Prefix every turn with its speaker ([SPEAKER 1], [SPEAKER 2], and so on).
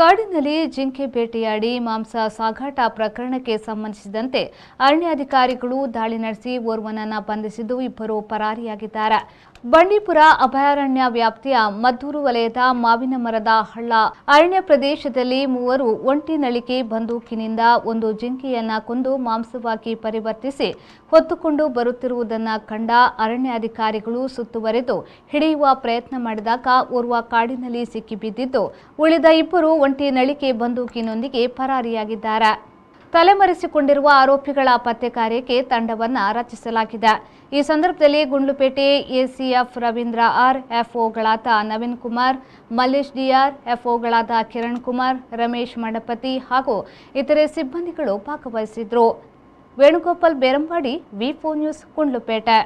[SPEAKER 1] ಕಾಡಿನಲ್ಲಿ ಜಿಂಕೆ ಬೇಟೆಯಾಡಿ ಮಾಂಸ ಸಾಗಾಟ ಪ್ರಕರಣಕ್ಕೆ ಸಂಬಂಧಿಸಿದಂತೆ ಅರಣ್ಯಾಧಿಕಾರಿಗಳು ದಾಳಿ ನಡೆಸಿ ಓರ್ವನನ್ನ ಬಂಧಿಸಿದ್ದು ಇಬ್ಬರು ಪರಾರಿಯಾಗಿದ್ದಾರೆ ಬಂಡೀಪುರ ಅಭಯಾರಣ್ಯ ವ್ಯಾಪ್ತಿಯ ಮದ್ದೂರು ವಲಯದ ಮಾವಿನ ಮರದ ಹಳ್ಳ ಅರಣ್ಯ ಪ್ರದೇಶದಲ್ಲಿ ಮೂವರು ಒಂಟಿ ನಳಿಕೆ ಬಂದೂಕಿನಿಂದ ಒಂದು ಜಿಂಕೆಯನ್ನ ಕೊಂದು ಮಾಂಸವಾಗಿ ಪರಿವರ್ತಿಸಿ ಹೊತ್ತುಕೊಂಡು ಬರುತ್ತಿರುವುದನ್ನು ಕಂಡ ಅರಣ್ಯಾಧಿಕಾರಿಗಳು ಸುತ್ತುವರೆದು ಹಿಡಿಯುವ ಪ್ರಯತ್ನ ಮಾಡಿದಾಗ ಓರ್ವ ಕಾಡಿನಲ್ಲಿ ಸಿಕ್ಕಿಬಿದ್ದಿದ್ದು ಉಳಿದ ಇಬ್ಬರು ಒಂಟಿ ನಳಿಕೆ ಬಂದೂಕಿನೊಂದಿಗೆ ಪರಾರಿಯಾಗಿದ್ದಾರೆ ತಲೆಮರೆಸಿಕೊಂಡಿರುವ ಆರೋಪಿಗಳ ಪತ್ತೆ ಕಾರ್ಯಕ್ಕೆ ತಂಡವನ್ನು ರಚಿಸಲಾಗಿದೆ ಈ ಸಂದರ್ಭದಲ್ಲಿ ಗುಂಡ್ಲುಪೇಟೆ ಎಸಿಎಫ್ ರವೀಂದ್ರ ಆರ್ ಎಫ್ಒಗಳಾದ ನವೀನ್ ಕುಮಾರ್ ಮಲ್ಲೇಶ್ ಡಿಆರ್ ಎಫ್ಒಗಳಾದ ಕಿರಣ್ ಕುಮಾರ್ ರಮೇಶ್ ಮಂಡಪತಿ ಹಾಗೂ ಇತರೆ ಸಿಬ್ಬಂದಿಗಳು ಭಾಗವಹಿಸಿದ್ರು ವೇಣುಗೋಪಾಲ್ ಬೇರಂಬಾಡಿ ವಿಫೋ ನ್ಯೂಸ್ ಗುಂಡ್ಲುಪೇಟೆ